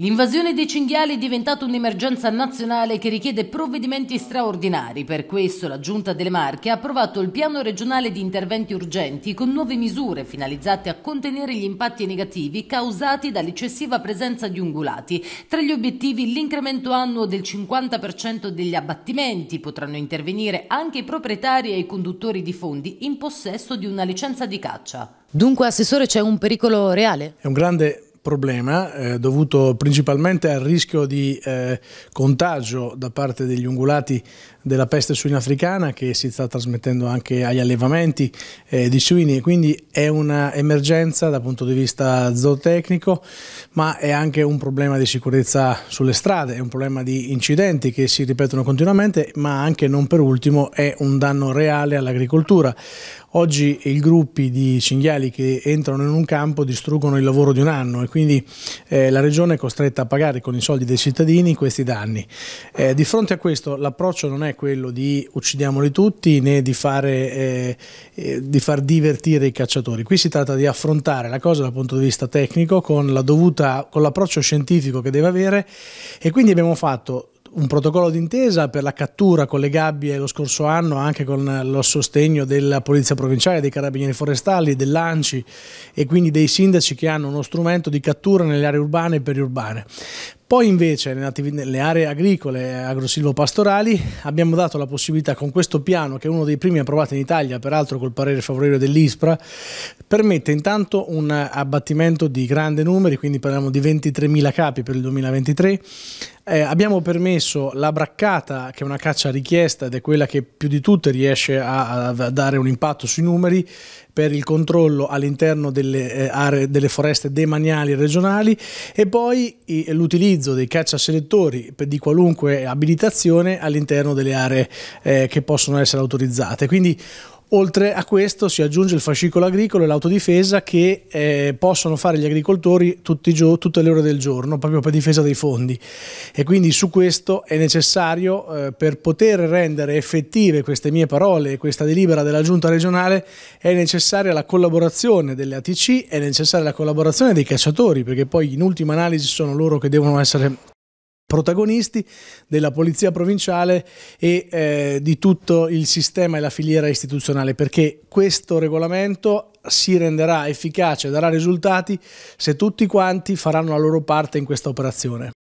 L'invasione dei cinghiali è diventata un'emergenza nazionale che richiede provvedimenti straordinari. Per questo la Giunta delle Marche ha approvato il piano regionale di interventi urgenti con nuove misure finalizzate a contenere gli impatti negativi causati dall'eccessiva presenza di ungulati. Tra gli obiettivi l'incremento annuo del 50% degli abbattimenti. Potranno intervenire anche i proprietari e i conduttori di fondi in possesso di una licenza di caccia. Dunque, Assessore, c'è un pericolo reale? È un grande problema eh, dovuto principalmente al rischio di eh, contagio da parte degli ungulati della peste suina africana che si sta trasmettendo anche agli allevamenti eh, di suini e quindi è un'emergenza dal punto di vista zootecnico ma è anche un problema di sicurezza sulle strade, è un problema di incidenti che si ripetono continuamente ma anche non per ultimo è un danno reale all'agricoltura Oggi i gruppi di cinghiali che entrano in un campo distruggono il lavoro di un anno e quindi eh, la regione è costretta a pagare con i soldi dei cittadini questi danni. Eh, di fronte a questo l'approccio non è quello di uccidiamoli tutti né di, fare, eh, eh di far divertire i cacciatori, qui si tratta di affrontare la cosa dal punto di vista tecnico con l'approccio scientifico che deve avere e quindi abbiamo fatto un protocollo d'intesa per la cattura con le gabbie lo scorso anno anche con lo sostegno della Polizia Provinciale, dei Carabinieri Forestali, dell'ANCI e quindi dei sindaci che hanno uno strumento di cattura nelle aree urbane e periurbane. Poi invece nelle aree agricole e agrosilvopastorali abbiamo dato la possibilità con questo piano, che è uno dei primi approvati in Italia, peraltro col parere favorevole dell'ISPRA, permette intanto un abbattimento di grandi numeri, quindi parliamo di 23.000 capi per il 2023, eh, abbiamo permesso la braccata, che è una caccia richiesta ed è quella che più di tutte riesce a, a dare un impatto sui numeri, per il controllo all'interno delle eh, aree delle foreste demaniali regionali e poi l'utilizzo dei cacciaselettori di qualunque abilitazione all'interno delle aree eh, che possono essere autorizzate. Quindi Oltre a questo si aggiunge il fascicolo agricolo e l'autodifesa che eh, possono fare gli agricoltori gio- tutte le ore del giorno, proprio per difesa dei fondi. E quindi su questo è necessario, eh, per poter rendere effettive queste mie parole e questa delibera della Giunta regionale, è necessaria la collaborazione delle ATC, è necessaria la collaborazione dei cacciatori, perché poi in ultima analisi sono loro che devono essere protagonisti della polizia provinciale e eh, di tutto il sistema e la filiera istituzionale perché questo regolamento si renderà efficace, e darà risultati se tutti quanti faranno la loro parte in questa operazione.